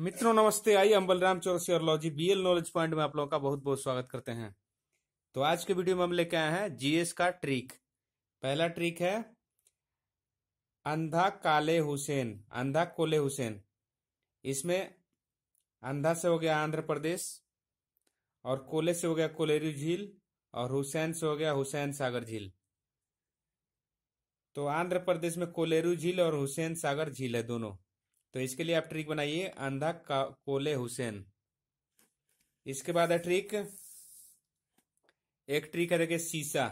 मित्रों नमस्ते आई अम्बल राम लॉजी बीएल नॉलेज पॉइंट में आप लोगों का बहुत बहुत स्वागत करते हैं तो आज के वीडियो में हम लेके आए हैं जीएस का ट्रिक पहला ट्रिक है अंधा काले हुसैन अंधा कोले हुसैन इसमें अंधा से हो गया आंध्र प्रदेश और कोले से हो गया कोलेरू झील और हुसैन से हो गया हुसैन सागर झील तो आंध्र प्रदेश में कोलेरू झील और हुसैन सागर झील है दोनों तो इसके लिए आप ट्रिक बनाइए अंधा कोले हुसैन इसके बाद है ट्रिक एक ट्रिक है देखिए सीसा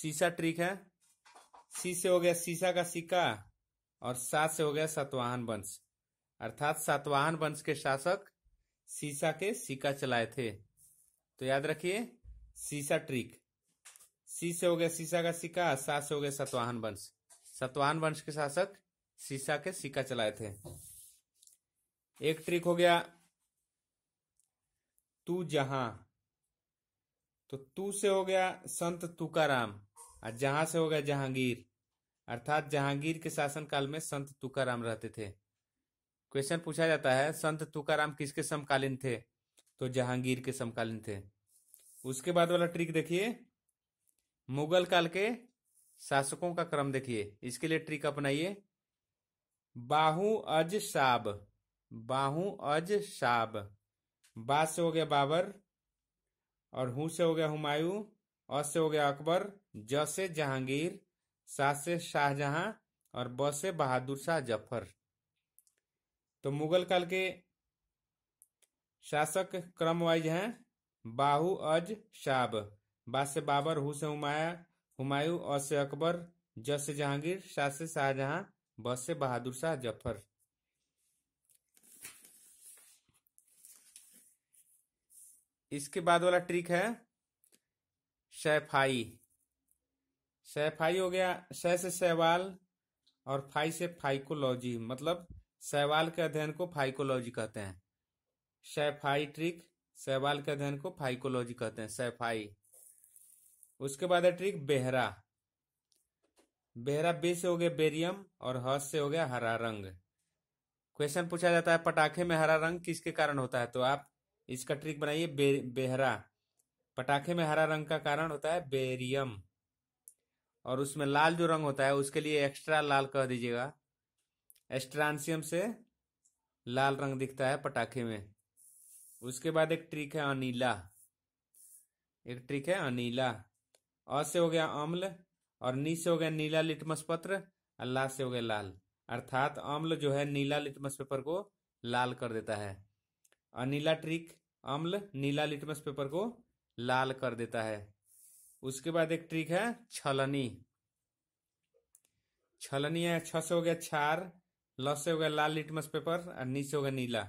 सीसा ट्रिक है सी से हो गया सीसा का सिक्का और सात से हो गया सातवाहन वंश अर्थात सातवाहन वंश के शासक सीसा के सिक्का चलाए थे तो याद रखिए सीसा ट्रिक सी से हो गया सीसा का सिक्का सात से हो गया सातवाहन वंश सातवाहन वंश के शासक शीशा के सिक्का चलाए थे एक ट्रिक हो गया तू जहां तो तू से हो गया संत तुकाराम और जहां से हो गया जहांगीर अर्थात जहांगीर के शासनकाल में संत तुकाराम रहते थे क्वेश्चन पूछा जाता है संत तुकाराम किसके समकालीन थे तो जहांगीर के समकालीन थे उसके बाद वाला ट्रिक देखिए मुगल काल के शासकों का क्रम देखिए इसके लिए ट्रिक अपनाइए बाहू अज साब बाहू अज साब बा से हो गया बाबर और हु से हो गया हुमायूं अ से हो गया अकबर ज से जहांगीर सा से शाहजहां और ब से बहादुर शाह जफर तो मुगल काल के शासक क्रम वाइज हैं बाहू अज शाब बा से बाबर हु से हुमाया हुमायूं अ से अकबर ज से जहांगीर शाह से शाहजहां बस से बहादुर शाह जफर इसके बाद वाला ट्रिक है सैफाई सैफाई हो गया सह से सहवाल और फाई से फाइकोलॉजी मतलब सहवाल के अध्ययन को फाइकोलॉजी कहते हैं सैफाई ट्रिक सहवाल के अध्ययन को फाइकोलॉजी कहते हैं सैफाई उसके बाद है ट्रिक बेहरा बेरा बी से हो गया बेरियम और हस से हो गया हरा रंग क्वेश्चन पूछा जाता है पटाखे में हरा रंग किसके कारण होता है तो आप इसका ट्रिक बनाइए बे, बेहरा पटाखे में हरा रंग का कारण होता है बेरियम और उसमें लाल जो रंग होता है उसके लिए एक्स्ट्रा लाल कह दीजिएगा एस्ट्रांसियम से लाल रंग दिखता है पटाखे में उसके बाद एक ट्रिक है अनिला एक ट्रिक है अनिला अ से हो गया अम्ल और नी से हो गया नीला लिटमस पत्र और ला से हो गया लाल अर्थात अम्ल जो है नीला लिटमस पेपर को लाल कर देता है और नीला ट्रिक अम्ल नीला लिटमस पेपर को लाल कर देता है उसके बाद एक ट्रिक है छलनी छलनी है छ से हो गया छार ल से हो गया लाल लिटमस पेपर और नी से गया नीला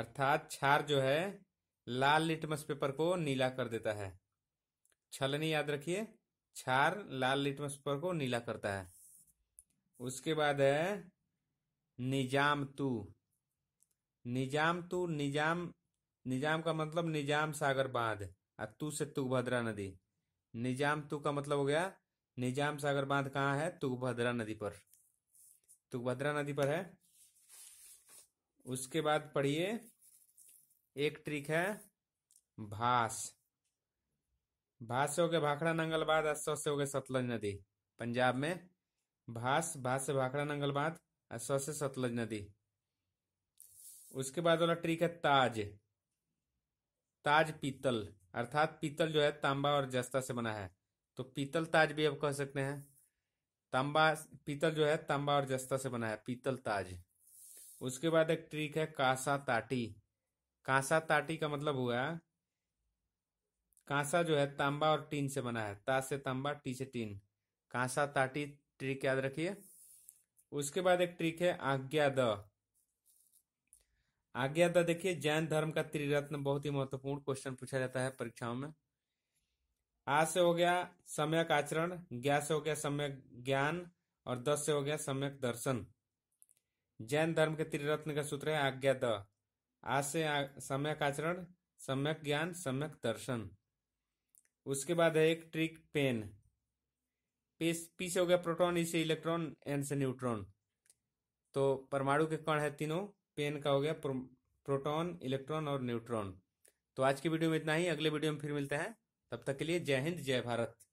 अर्थात छार जो है लाल लिटमस पेपर को नीला कर देता है छलनी याद रखिए क्षार लाल लिटमस पेपर को नीला करता है उसके बाद है निजाम तू निजाम तू निजाम निजाम का मतलब निजाम सागर बांध और तू से तुगभद्रा नदी निजाम तू का मतलब हो गया निजाम सागर बांध कहाँ है तुगभद्रा नदी पर तुगभद्रा नदी पर है उसके बाद पढ़िए एक ट्रिक है भास भास से गए भाखड़ा नंगलबाद और से गए सतलज नदी पंजाब में भास भास से भाखड़ा नंगल बाद से सतलज नदी उसके बाद वाला ट्रिक है ताज ताज पीतल अर्थात पीतल जो है तांबा और जस्ता से बना है तो पीतल ताज भी आप कह सकते हैं तांबा पीतल जो है तांबा और जस्ता से बना है पीतल ताज उसके बाद एक ट्रिक है कांसा ताटी कांसा ताटी का मतलब हुआ कांसा जो है तांबा और टीन से बना है ता से तांबा टी से टीन कांसा ताटी ट्रिक याद रखिए उसके बाद एक ट्रिक है आज्ञा द आज्ञा द देखिए जैन धर्म का त्रिरत्न बहुत ही महत्वपूर्ण क्वेश्चन पूछा जाता है परीक्षाओं में आ से हो गया सम्यक आचरण ज्ञा से हो गया सम्यक ज्ञान और दस से हो गया सम्यक दर्शन जैन धर्म के त्रिरत्न का सूत्र है आज्ञा द आ से सम्यक आचरण सम्यक ज्ञान सम्यक दर्शन उसके बाद है एक ट्रिक पेन पी से हो गया प्रोटॉन इसे इलेक्ट्रॉन एन से न्यूट्रॉन तो परमाणु के कण है तीनों पेन का हो गया प्रो, प्रोटॉन इलेक्ट्रॉन और न्यूट्रॉन तो आज की वीडियो में इतना ही अगले वीडियो में फिर मिलते हैं तब तक के लिए जय हिंद जय भारत